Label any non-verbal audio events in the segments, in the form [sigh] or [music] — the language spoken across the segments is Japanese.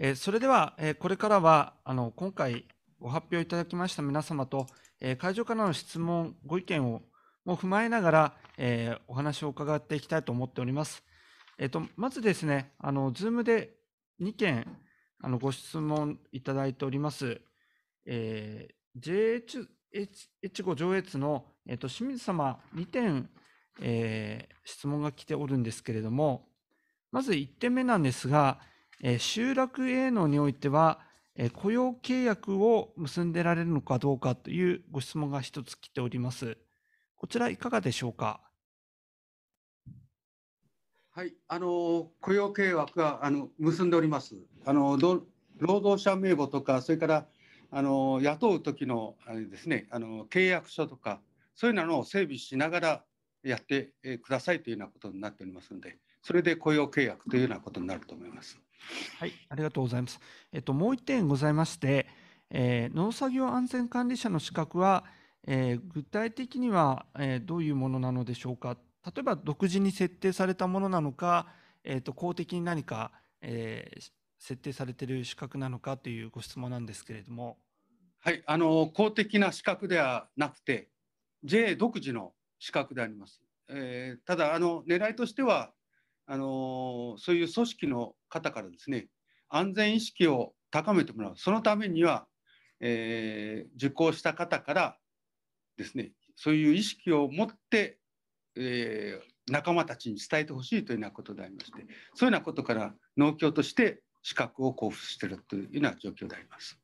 えそれでは、えこれからはあの今回ご発表いただきました皆様と、え会場からの質問、ご意見をも踏まえながら、えお話を伺っていきたいと思っております。えと、まずですね、Zoom で2件あのご質問いただいております。えー、JH5 上越の、えっと、清水様2点、えー、質問が来ておるんですけれども、まず1点目なんですが、え集落営農においては、え雇用契約を結んでられるのかどうかというご質問が一つ来ております。こちらいかがでしょうか。はい、あの雇用契約はあの結んでおります。あの労働者名簿とか、それからあの雇う時のあれですね、あの契約書とかそういうのを整備しながらやってくださいというようなことになっておりますので、それで雇用契約というようなことになると思います。はい、ありがとうございます。えっと、もう1点ございまして、えー、農作業安全管理者の資格は、えー、具体的には、えー、どういうものなのでしょうか。例えば独自に設定されたものなのか、えーと、と公的に何か、えー、設定されている資格なのかというご質問なんですけれども。はい、あの公的な資格ではなくて J 独自の資格であります。えー、ただあの狙いとしてはあのそういう組織の方からですね安全意識を高めてもらうそのためには、えー、受講した方からですねそういう意識を持って、えー、仲間たちに伝えてほしいというようなことでありましてそういうようなことから農協として資格を交付しているというような状況であります。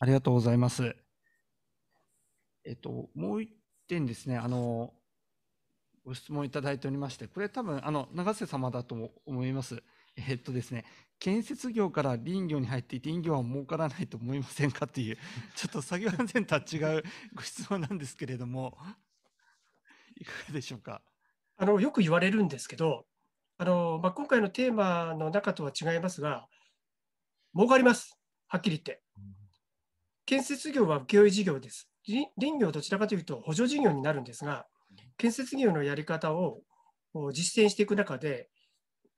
ありがとうございます。えっと、もう一点ですね、あの、ご質問いただいておりまして、これ多分、あの、永瀬様だと思います。えっとですね、建設業から林業に入っていて、林業は儲からないと思いませんかという、[laughs] ちょっと作業安全とは違う [laughs] ご質問なんですけれども、[laughs] いかがでしょうか。あの、よく言われるんですけど、あの、まあ、今回のテーマの中とは違いますが、儲かります。はっきり言って。建設業は請負事業です。林業どちらかというと補助事業になるんですが、建設業のやり方を実践していく中で、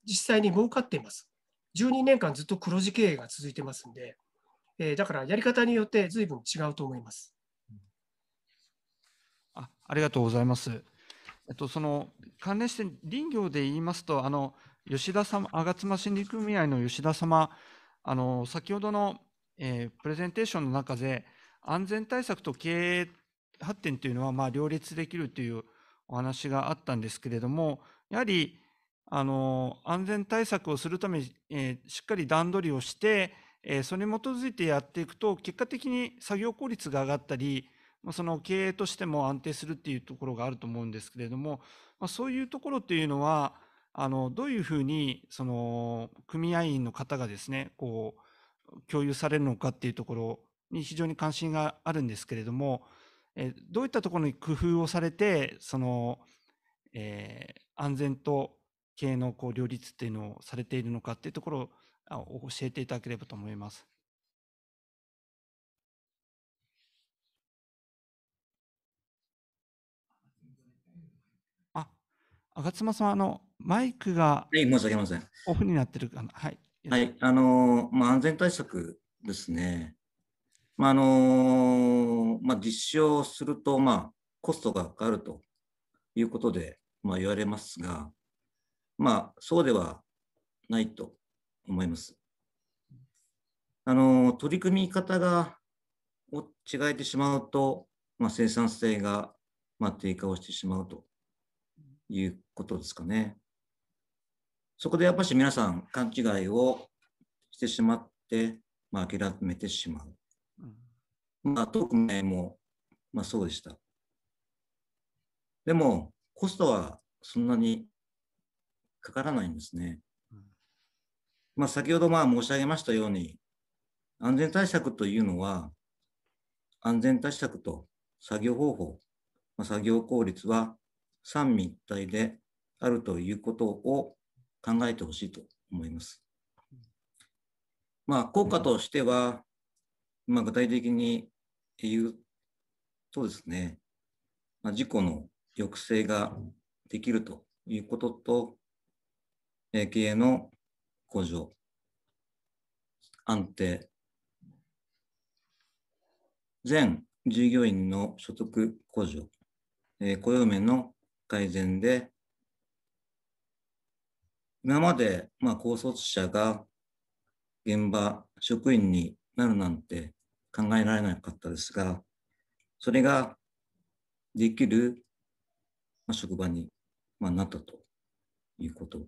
実際に儲かっています。12年間ずっと黒字経営が続いてますんで、えー、だからやり方によって随分違うと思います。あありがとうございます。えっと、その関連して林業で言いますと、あの吉田様、吾妻森林組合の吉田様、あの先ほどの、えー、プレゼンテーションの中で、安全対策と経営発展というのはまあ両立できるというお話があったんですけれども、やはりあの安全対策をするために、えー、しっかり段取りをして、えー、それに基づいてやっていくと、結果的に作業効率が上がったり、その経営としても安定するっていうところがあると思うんですけれども、まあ、そういうところっていうのは、あのどういうふうにその組合員の方がですね、こう共有されるのかっていうところに非常に関心があるんですけれども、えどういったところに工夫をされて、その、えー、安全と経営のこう両立っていうのをされているのかっていうところを教えていただければと思います。あ、吾妻さん、あの、マイクが、はい、申し訳ません。オフになってるかな。はい。はい、あのー、まあ、安全対策ですね。まああのまあ、実証すると、まあ、コストがかかるということで、まあ、言われますが、まあ、そうではないと思います。あの取り組み方がを違えてしまうと、まあ、生産性が、まあ、低下をしてしまうということですかね。そこでやっぱり皆さん勘違いをしてしまって、まあ、諦めてしまう。まあ、特名も、まあ、そうでした。でも、コストはそんなにかからないんですね。まあ、先ほどまあ申し上げましたように、安全対策というのは、安全対策と作業方法、まあ、作業効率は三位一体であるということを考えてほしいと思います。まあ、効果としては、まあ、具体的にいうとですね、まあ、事故の抑制ができるということと、経営の向上、安定、全従業員の所得向上、雇用面の改善で、今まで、まあ、高卒者が現場職員になるなんて考えられなかったですが、それができる職場になったということ。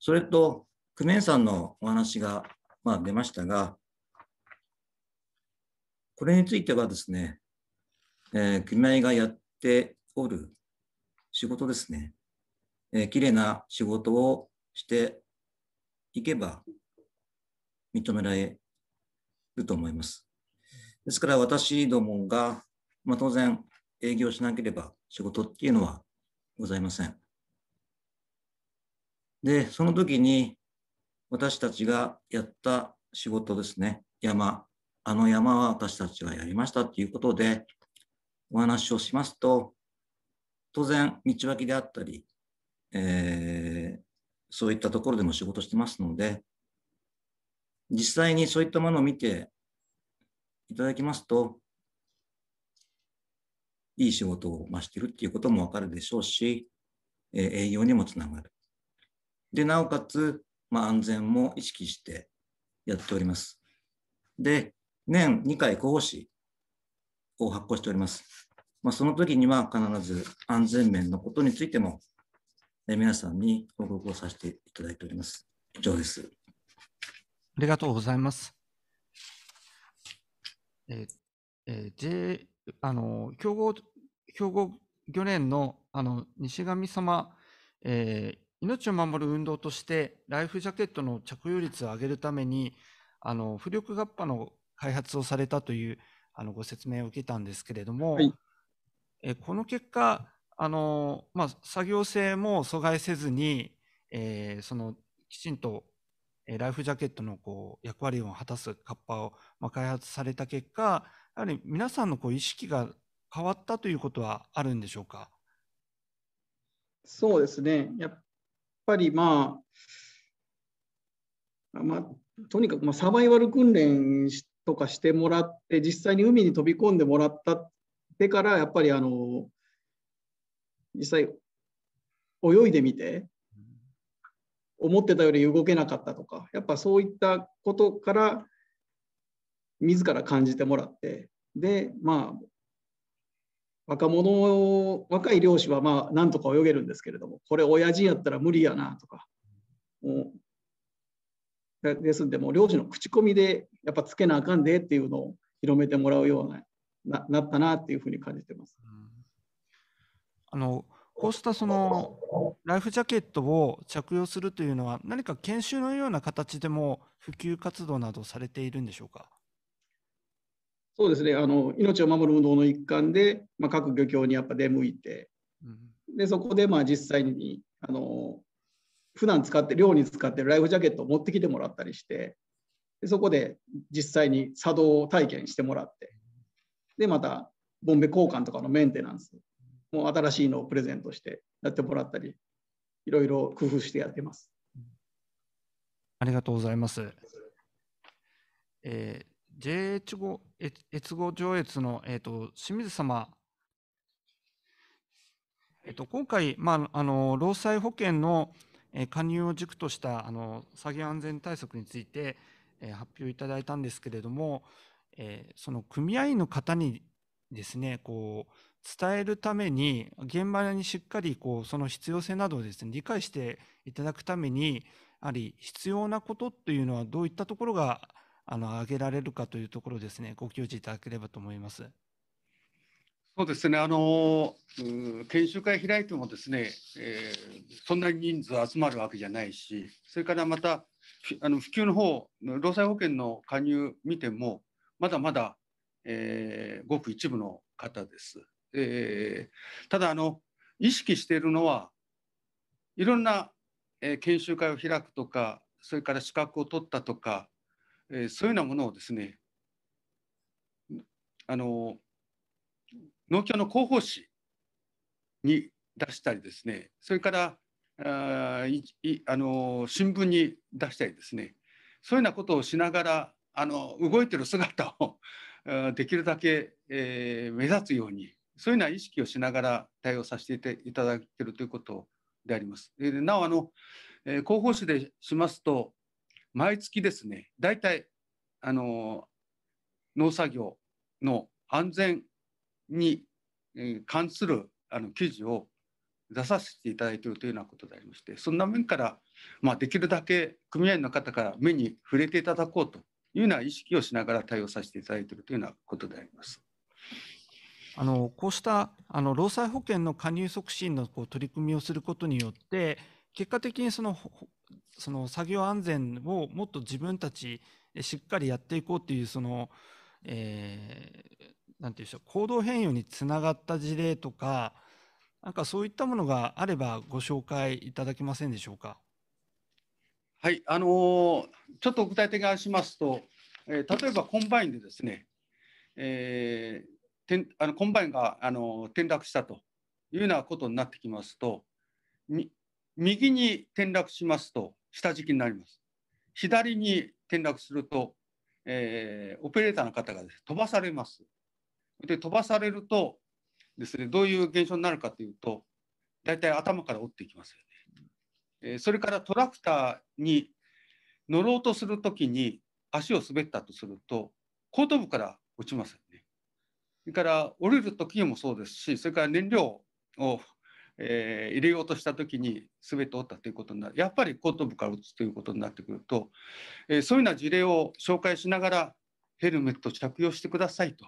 それと、クメンさんのお話が出ましたが、これについてはですね、えー、組合がやっておる仕事ですね、えー、綺麗な仕事をしていけば認められると思います。ですから私どもが、まあ、当然営業しなければ仕事っていうのはございません。で、その時に私たちがやった仕事ですね、山、あの山は私たちがやりましたっていうことでお話をしますと、当然道脇であったり、えー、そういったところでも仕事してますので、実際にそういったものを見ていただきますと、いい仕事を増してるっていうこともわかるでしょうし、えー、営業にもつながる。で、なおかつ、まあ、安全も意識してやっております。で、年2回候補誌を発行しております。まあ、その時には必ず安全面のことについても、え皆さんに報告をさせていただいております。以上です。ありがとうございます。ええ J、あの、競合、競合漁連の、あの、西神様、えー、命を守る運動として、ライフジャケットの着用率を上げるために、あの、浮力合破の開発をされたという、あの、ご説明を受けたんですけれども、はい、えこの結果、あの、まあ、作業性も阻害せずに、えー、その、きちんとライフジャケットのこう役割を果たすカッパをま開発された結果やはり皆さんのこう意識が変わったということはあるんでしょうかそうですねやっぱりまあ、まあ、とにかくまサバイバル訓練とかしてもらって実際に海に飛び込んでもらったってからやっぱりあの実際泳いでみて思ってたより動けなかったとかやっぱそういったことから自ら感じてもらってでまあ若者若い漁師はまあなんとか泳げるんですけれどもこれ親父やったら無理やなとかもうですんでもう漁師の口コミでやっぱつけなあかんでっていうのを広めてもらうようななったなっていうふうに感じてます。あのこうしたそのライフジャケットを着用するというのは、何か研修のような形でも普及活動などされているんでしょうか。そうですねあの命を守る運動の一環で、まあ、各漁協にやっぱ出向いて、うん、でそこでまあ実際にあの普段使って漁に使ってるライフジャケットを持ってきてもらったりしてでそこで実際に作動体験してもらってでまたボンベ交換とかのメンテナンスも新しいのをプレゼントしてやってもらったりいろいろ工夫してやってます。ありがとうございます。えー、JH 語越後上越の、えーと、清水様、えーと、と今回、まああの、労災保険の、えー、加入を軸としたあの作業安全対策について、えー、発表いただいたんですけれども、えー、その組合員の方にですね、こう、伝えるために、現場にしっかり、こう、その必要性などをですね、理解していただくために、やはり必要なことというのはどういったところが、あの、挙げられるかというところですね、ご教示いただければと思います。そうですね、あの研修会開いてもですね、えー、そんなに人数集まるわけじゃないし、それからまた、あの普及の方、労災保険の加入見ても、まだまだえー、ごく一部の方です。えー、ただあの意識しているのはいろんな、えー、研修会を開くとかそれから資格を取ったとか、えー、そういうようなものをですねあの農協の広報誌に出したりですねそれからあいあの新聞に出したりですねそういうようなことをしながらあの動いてる姿をできるだけ、えー、目立つようにそういうような意識をしながら対応させていただいるということであります。でなおあの、えー、広報誌でしますと毎月ですね大体あの農作業の安全に関するあの記事を出させていただいているというようなことでありましてそんな面から、まあ、できるだけ組合員の方から目に触れていただこうというような意識をしながら対応させていただいているというようなことであります。あのこうしたあの労災保険の加入促進のこう取り組みをすることによって結果的にそのその作業安全をもっと自分たちしっかりやっていこうというその、えー、なんていうんでしょう行動変容につながった事例とかなんかそういったものがあればご紹介いただけませんでしょうか。はい、あのー、ちょっと具体的にしますと、えー、例えばコンバインでですね、えー、てんあのコンバインが、あのー、転落したというようなことになってきますと、右に転落しますと下敷きになります。左に転落すると、えー、オペレーターの方が、ね、飛ばされます。で飛ばされるとですねどういう現象になるかというと大体頭から折っていきます。それからトラクターに乗ろうとするときに足を滑ったとすると後頭部から落ちますよね。それから降りる時にもそうですしそれから燃料を、えー、入れようとした時に滑って折ったということになるやっぱり後頭部から打つということになってくると、えー、そういうような事例を紹介しながらヘルメット着用してくださいと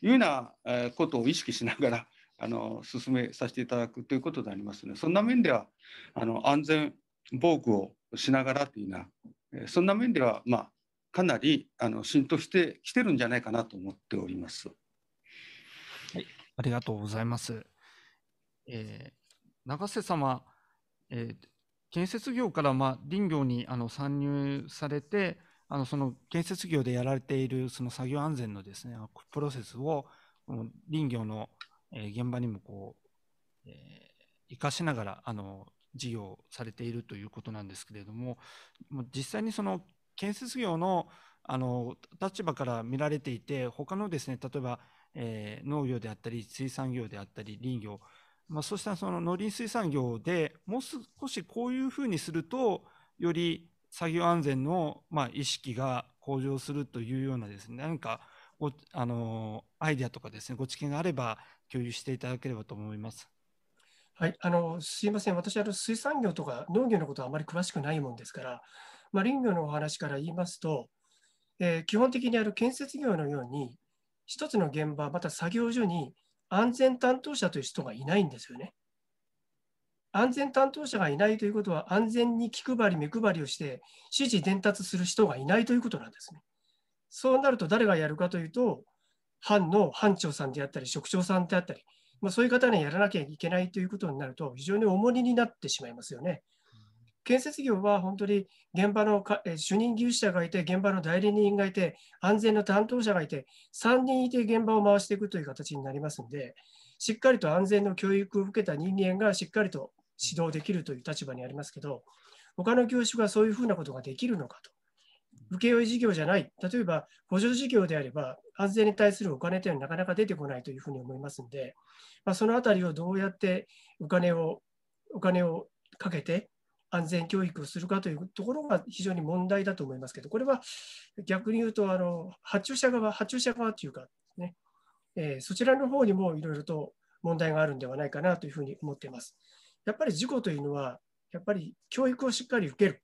いうようなことを意識しながらあの進めさせていただくということでありますの、ね、で、そんな面ではあの安全防具をしながらというような、そんな面では、まあ、かなりあの浸透してきてるんじゃないかなと思っております。はい、ありがとうございます。えー、永瀬様、えー、建設業から、まあ、林業にあの参入されて、あのその建設業でやられているその作業安全のですねプロセスを林業のえー、現場にもこう、えー、生かしながらあの事業されているということなんですけれども実際にその建設業のあの立場から見られていて他のですね例えば、えー、農業であったり水産業であったり林業、まあ、そうしたその農林水産業でもう少しこういうふうにするとより作業安全の、まあ、意識が向上するというようなですね何かおあのアイデアとかですねご知見があれば共有していただければと思います。はい、あのすいません、私、あの水産業とか農業のことはあまり詳しくないもんですから、まあ、林業のお話から言いますと、えー、基本的にある建設業のように、一つの現場、また作業所に安全担当者という人がいないんですよね。安全担当者がいないということは、安全に気配り、目配りをして、指示伝達する人がいないということなんですね。そうなると誰がやるかというと、班の班長さんであったり、職長さんであったり、まあ、そういう方にやらなきゃいけないということになると、非常に重荷になってしまいますよね。建設業は本当に現場のか主任技術者がいて、現場の代理人がいて、安全の担当者がいて、3人いて現場を回していくという形になりますので、しっかりと安全の教育を受けた人間がしっかりと指導できるという立場にありますけど、他の業種がそういうふうなことができるのかと。請負事業じゃない、例えば補助事業であれば、安全に対するお金というのはなかなか出てこないというふうに思いますので、まあ、そのあたりをどうやってお金をお金をかけて安全教育をするかというところが非常に問題だと思いますけど、これは逆に言うと、あの発注者側、発注者側というかね、えー、そちらの方にもいろいろと問題があるんではないかなというふうに思っています。やっぱり事故というのは、やっぱり教育をしっかり受ける、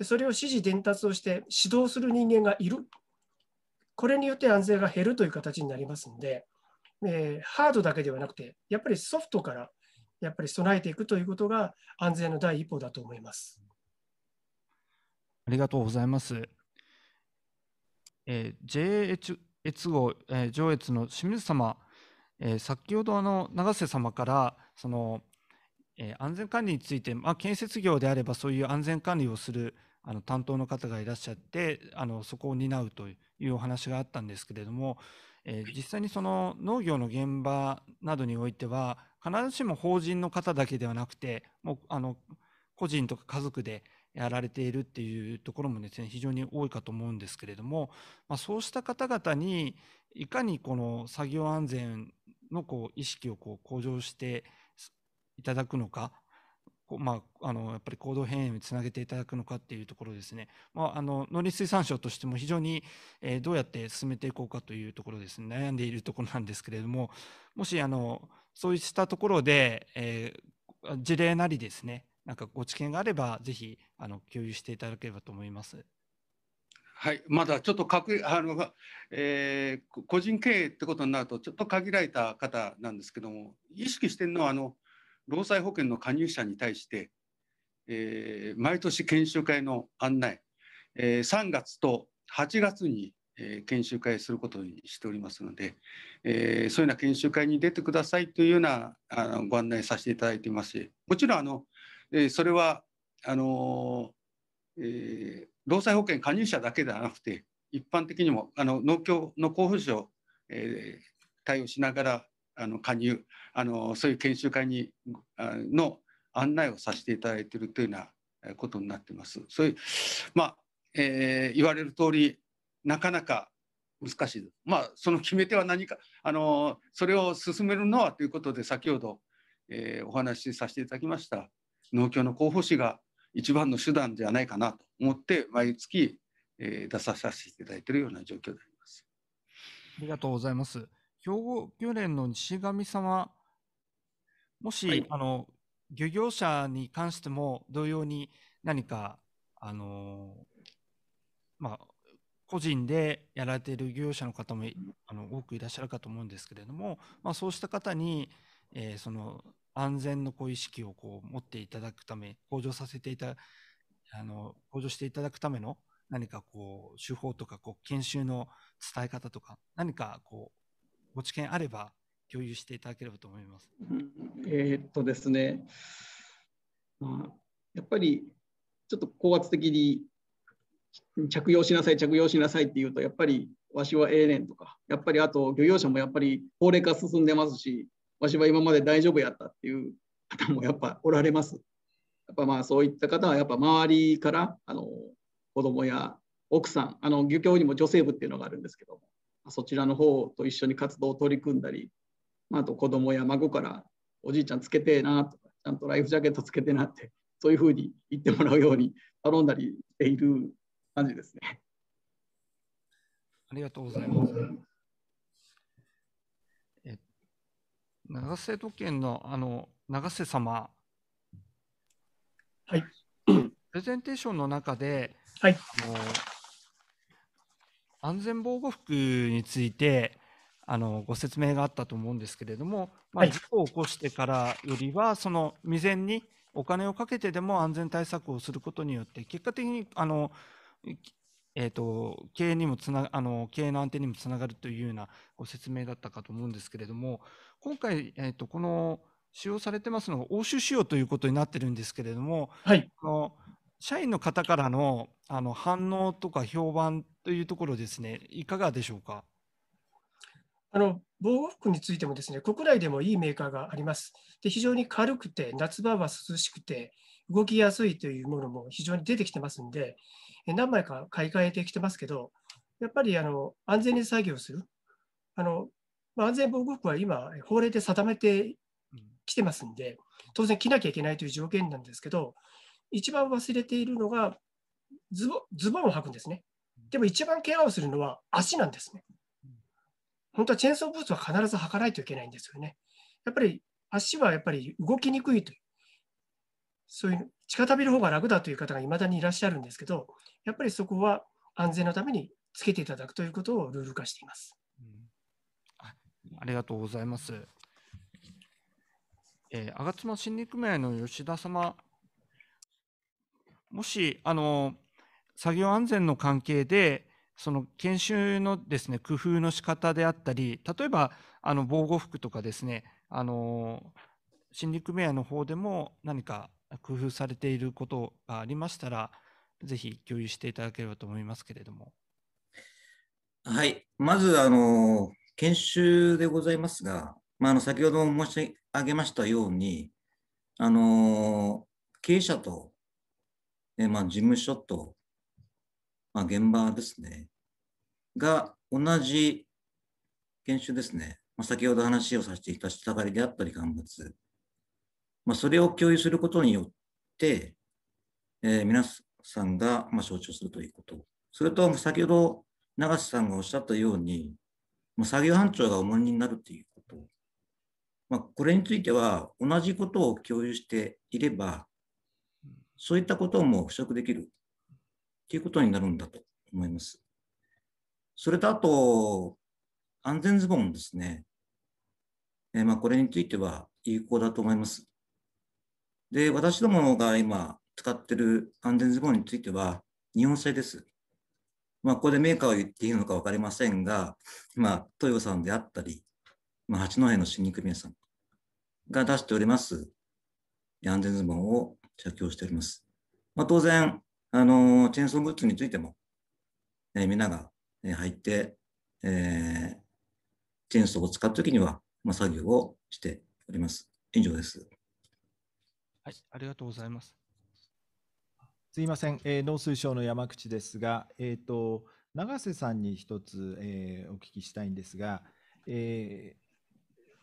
でそれを指示伝達をして指導する人間がいる。これによって安全が減るという形になりますので、えー、ハードだけではなくて、やっぱりソフトからやっぱり備えていくということが安全の第一歩だと思います。ありがとうございます。えー、j a 越後、えー、上越の清水様、えー、先ほどあの永瀬様からその、えー、安全管理について、まあ、建設業であればそういう安全管理をするあの担当の方がいらっしゃってあのそこを担うというお話があったんですけれども、えー、実際にその農業の現場などにおいては必ずしも法人の方だけではなくてもうあの個人とか家族でやられているっていうところもですね非常に多いかと思うんですけれども、まあ、そうした方々にいかにこの作業安全のこう意識をこう向上していただくのかまあ、あのやっぱり行動変異につなげていただくのかっていうところですね、まあ、あの農林水産省としても非常に、えー、どうやって進めていこうかというところですね悩んでいるところなんですけれどももしあのそうしたところで、えー、事例なりですねなんかご知見があればぜひあの共有していただければと思います。はい、まだちょっとかくあの、えー、個人経営ってことになるとちょっと限られた方なんですけども意識してるのはあの労災保険の加入者に対して、えー、毎年研修会の案内、えー、3月と8月に、えー、研修会することにしておりますので、えー、そういうような研修会に出てくださいというようなあのご案内させていただいていますしもちろんあの、えそれはあのえ労災保険加入者だけではなくて一般的にもあの農協の候補者を、え対応しながらあの加入あのそういう研修会にの案内をさせていただいているというようなことになってます。そういうまあ、えー、言われる通りなかなか難しいまあその決め手は何かあのそれを進めるのはということで先ほど、えー、お話しさせていただきました農協の候補誌が一番の手段じゃないかなと思って毎月、えー、出させていただいているような状況であります。ありがとうございます。兵庫連の西神様、もし、はい、あの漁業者に関しても同様に何か、あのまあ、個人でやられている漁業者の方もあの多くいらっしゃるかと思うんですけれども、まあ、そうした方に、えー、その安全のこう意識をこう持っていただくため向上させていたあの向上していただくための何かこう手法とかこう研修の伝え方とか何かこうご知見あれば共有していただければと思います。えー、っとですね、まあ、やっぱりちょっと高圧的に着用しなさい、着用しなさいって言うと、やっぱりわしはええねんとか、やっぱりあと漁業者もやっぱり高齢化進んでますし、わしは今まで大丈夫やったっていう [laughs] 方もやっぱおられます。やっぱまあそういった方はやっぱ周りからあの子供や奥さんあの漁協にも女性部っていうのがあるんですけどもそちらの方と一緒に活動を取り組んだり、まあ、あと子供や孫からおじいちゃんつけてなとちゃんとライフジャケットつけてなってそういうふうに言ってもらうように頼んだりしている感じですね。ありがとうございます。え長瀬土建のあの長瀬様、はい、[clears throat] プレゼンテーションの中で、はい、あの安全防護服についてあのご説明があったと思うんですけれども、まあ、事故を起こしてからよりは、その未然にお金をかけてでも安全対策をすることによって、結果的にあの、えーと、経営にもつなあの経営の安定にもつながるというようなご説明だったかと思うんですけれども、今回、えーと、この使用されてますのが欧州仕様ということになってるんですけれども、はい、あの社員の方からのあの反応とか評判というところですね、いかがでしょうか。あの防護服についてもですね、国内でもいいメーカーがあります。で非常に軽くて、夏場は涼しくて、動きやすいというものも非常に出てきてますんで、何枚か買い替えてきてますけど、やっぱりあの安全に作業する、あの安全防護服は今、法令で定めてきてますんで、当然着なきゃいけないという条件なんですけど、一番忘れているのがズボズボンを履くんですね。でも一番怪我をするのは足なんですね。本当はチェーンソーブーツは必ず履かないといけないんですよね。やっぱり足はやっぱり動きにくいという、そういう地下旅る方が楽だという方がいまだにいらっしゃるんですけど、やっぱりそこは安全のためにつけていただくということをルール化しています。あ、りがとうございます。えー、吾妻新林組の吉田様もし、あの、作業安全の関係で、その研修のですね、工夫の仕方であったり、例えば、あの、防護服とかですね、あの、新陸メアの方でも何か工夫されていることがありましたら、ぜひ共有していただければと思いますけれども。はい、まずあの研修でございますが、まあ、あの先ほど申し上げましたように、あの経営者とえまあ、事務所と、まあ、現場ですね、が同じ研修ですね、まあ、先ほど話をさせていた下がりであったり、干ばつ、まあ、それを共有することによって、えー、皆さんが、まあ、象徴するということ。それと、先ほど永瀬さんがおっしゃったように、まあ、作業班長が重荷になるということ。まあ、これについては、同じことを共有していれば、そういったことをもう腐食できるということになるんだと思います。それとあと、安全ズボンですね。えまあ、これについては有効だと思います。で、私どもが今使ってる安全ズボンについては、日本製です。まあ、ここでメーカーを言っていいのか分かりませんが、まあ、トさんであったり、まあ、八戸の新肉店さんが出しております安全ズボンを写経しております。まあ、当然、あのー、チェーンソーグッズについても、えー、皆が、えー、入って、えー、チェーンソーを使うときには、まあ、作業をしております。以上です。はい、ありがとうございます。すいません、えー、農水省の山口ですが、えっ、ー、と、永瀬さんに一つ、えー、お聞きしたいんですが、え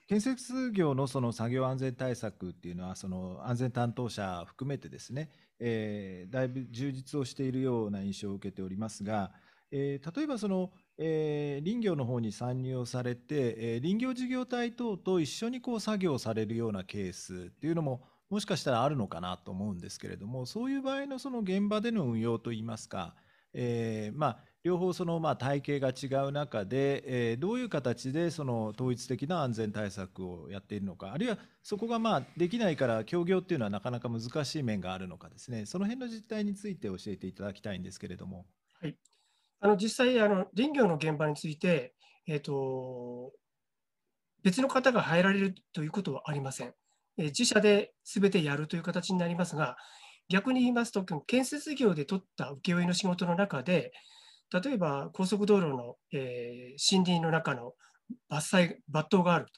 建設業のその作業安全対策っていうのは、その安全担当者含めてですね、えー、だいぶ充実をしているような印象を受けておりますが、えー、例えばその、えー、林業の方に参入をされて、えー、林業事業体等と一緒にこう作業されるようなケースっていうのももしかしたらあるのかなと思うんですけれどもそういう場合のその現場での運用といいますか、えーまあ、両方そのまあ体系が違う中で、えー、どういう形でその統一的な安全対策をやっているのか、あるいはそこがまあできないから協業っていうのはなかなか難しい面があるのかですね、その辺の実態について教えていただきたいんですけれども。はい、あの実際あの、林業の現場について、えーと、別の方が入られるということはありません。えー、自社で全てやるという形になりますが、逆に言いますと、建設業で取った請負の仕事の中で、例えば高速道路の、えー、森林の中の伐採、伐倒があると、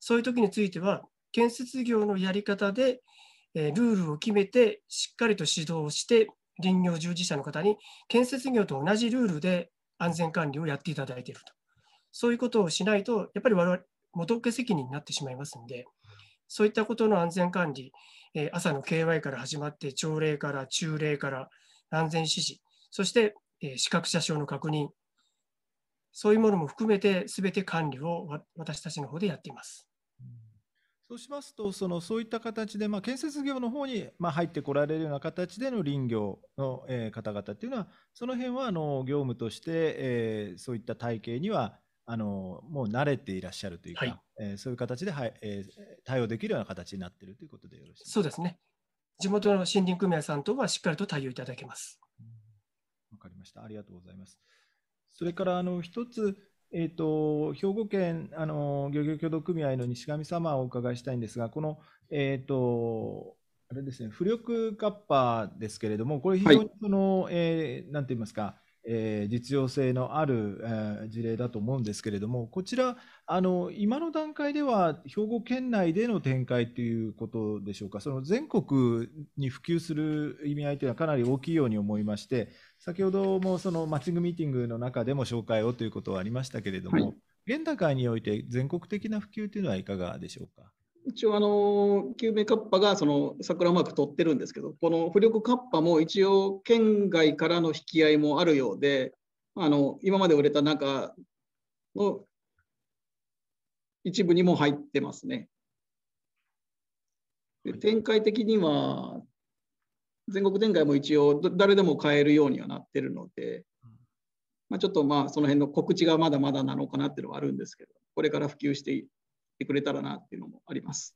そういう時については、建設業のやり方で、えー、ルールを決めて、しっかりと指導して、林業従事者の方に建設業と同じルールで安全管理をやっていただいていると、そういうことをしないと、やっぱり我々、元請け責任になってしまいますので、そういったことの安全管理、えー、朝の KY から始まって、朝礼から、中礼から、安全指示、そしてえ資格者証の確認、そういうものも含めて、すべて管理を私たちの方でやっています。そうしますと、そのそういった形で、まあ、建設業の方にまに入ってこられるような形での林業の方々っていうのは、その辺はあの業務として、えそういった体系にはあのもう慣れていらっしゃるというか、はいえそういう形では、え対応できるような形になっているということでよろしいですか。そうですね地元の森林組合さんとはしっかりと対応いただけます。かりました。ありがとうございます。それから、あの、一つ、えーと、兵庫県あの漁業協同組合の西上様をお伺いしたいんですが、この、えーとあれですね、浮力カッパですけれども、これ、非常にその、はい、えー、なんて言いますか、えー、実用性のある、えー、事例だと思うんですけれども、こちらあの、今の段階では兵庫県内での展開ということでしょうか、その全国に普及する意味合いというのはかなり大きいように思いまして、先ほどもそのマッチングミーティングの中でも紹介をということはありましたけれども、はい、現段階において全国的な普及というのはいかがでしょうか。一応あの救命カッパがその桜マーク取ってるんですけどこの浮力カッパも一応県外からの引き合いもあるようであの今まで売れた中の一部にも入ってますね。で展開的には全国展開も一応誰でも買えるようにはなってるので、まあ、ちょっとまあその辺の告知がまだまだなのかなっていうのはあるんですけど、これから普及していってくれたらなっていうのもあります。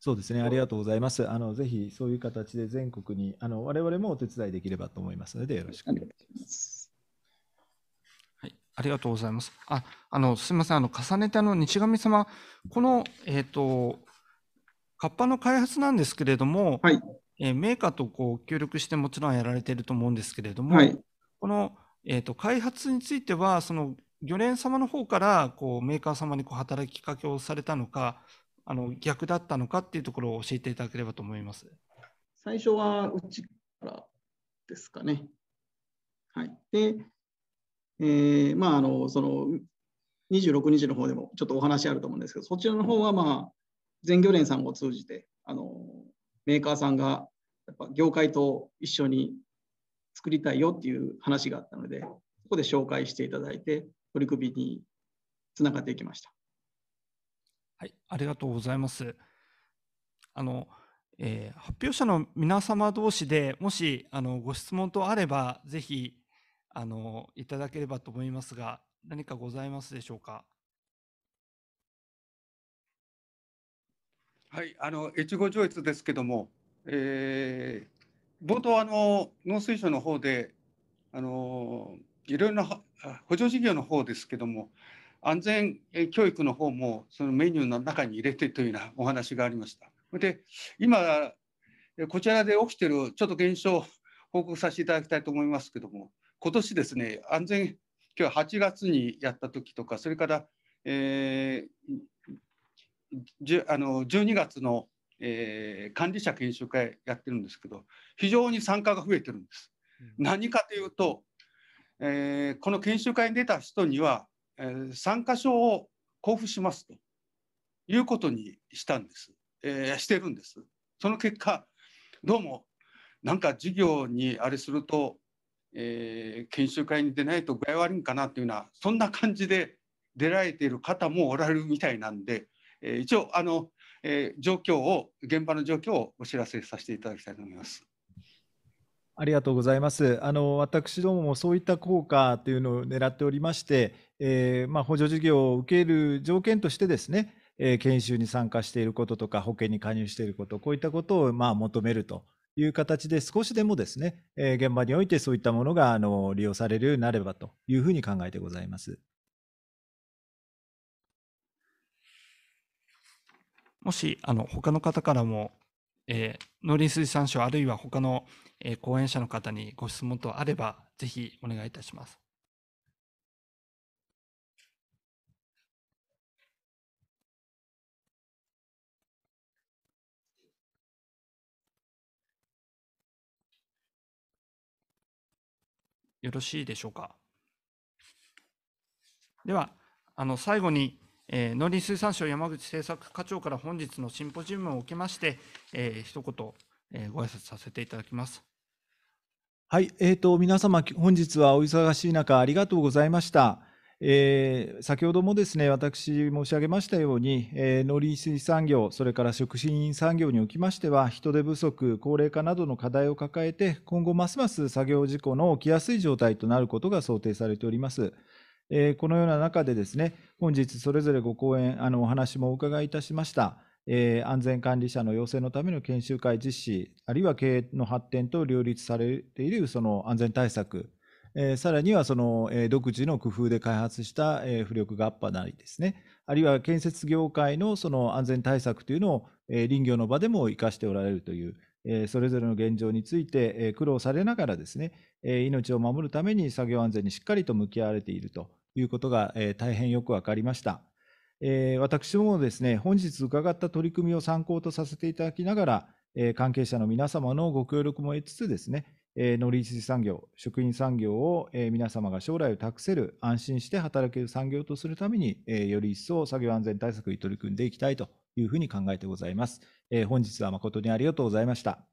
そうですね、ありがとうございます。あのぜひそういう形で全国にあの我々もお手伝いできればと思いますので、よろしくお願いします。はい、ありがとうございます。あ、あのすみません、あの重ねての日上様、このえっ、ー、とカッパの開発なんですけれども、はい、えー、メーカーとこう協力してもちろんやられていると思うんですけれども、はい、この、えーと、開発についてはその漁連様の方からこうメーカー様にこう働きかけをされたのかあの逆だったのかっていうところを教えていただければと思います最初はうちからですかね。はい、で、えー、まああのその26日の方でもちょっとお話あると思うんですけどそちらの方はまあ全漁連さんを通じてあのメーカーさんがやっぱ業界と一緒に作りたいよっていう話があったので、そこで紹介していただいて、取り組みにつながっていきました。はい、ありがとうございます。あの、えー、発表者の皆様同士でもしあのご質問とあれば、ぜひあのいただければと思いますが、何かございますでしょうか。はい、あの越後上越ですけども、えー、冒頭あの農水省の方であのいろいろな補助事業の方ですけども安全教育の方もそのメニューの中に入れてというようなお話がありました。で今こちらで起きてるちょっと現象報告させていただきたいと思いますけども今年ですね安全今日8月にやった時とかそれから、えー、あの12月の、えー、管理者研修会やってるんですけど非常に参加が増えてるんです。うん、何かというと、えー、この研修会に出た人には、えー、参加証を交付しますということにしたんです、えしてるんです。その結果どうもなんか授業にあれすると、え研修会に出ないと具合悪いんかなというようなそんな感じで出られている方もおられるみたいなんでえー、一応あの、えー、状況を現場の状況をお知らせさせていただきたいと思います。ありがとうございます。あの私どももそういった効果というのを狙っておりまして、えー、まあ、補助事業を受ける条件としてですね、え研修に参加していることとか保険に加入していること、こういったことをまあ、求めるという形で少しでもですね、え現場においてそういったものがあの利用されるようになればというふうに考えてございます。もし、あの、他の方からも、えー、農林水産省あるいは他の、えー、講演者の方にご質問とあれば、ぜひお願いいたします。よろしいでしょうか。では、あの最後にえー、農林水産省山口政策課長から本日のシンポジウムを受けまして、えー、一言、えー、ご挨拶させていただきます。はい、えーと、と皆様、本日はお忙しい中、ありがとうございました。えー、先ほどもですね私申し上げましたように、えー、農林水産業、それから食品産業におきましては、人手不足、高齢化などの課題を抱えて、今後ますます作業事故の起きやすい状態となることが想定されております。えこのような中でですね、本日それぞれご講演、あのお話もお伺いいたしました、え安全管理者の養成のための研修会実施、あるいは経営の発展と両立されているその安全対策、えさらにはその、え独自の工夫で開発した、え浮力合破なりですね、あるいは建設業界のその安全対策というのを、え林業の場でも生かしておられるという、それぞれの現状について苦労されながらですね、命を守るために作業安全にしっかりと向き合われているということが大変よく分かりました。私もですね、本日伺った取り組みを参考とさせていただきながら、関係者の皆様のご協力も得つつですね、農林水産業、食品産業を皆様が将来を託せる、安心して働ける産業とするために、より一層作業安全対策に取り組んでいきたいというふうに考えてございます。えー、本日は誠にありがとうございました。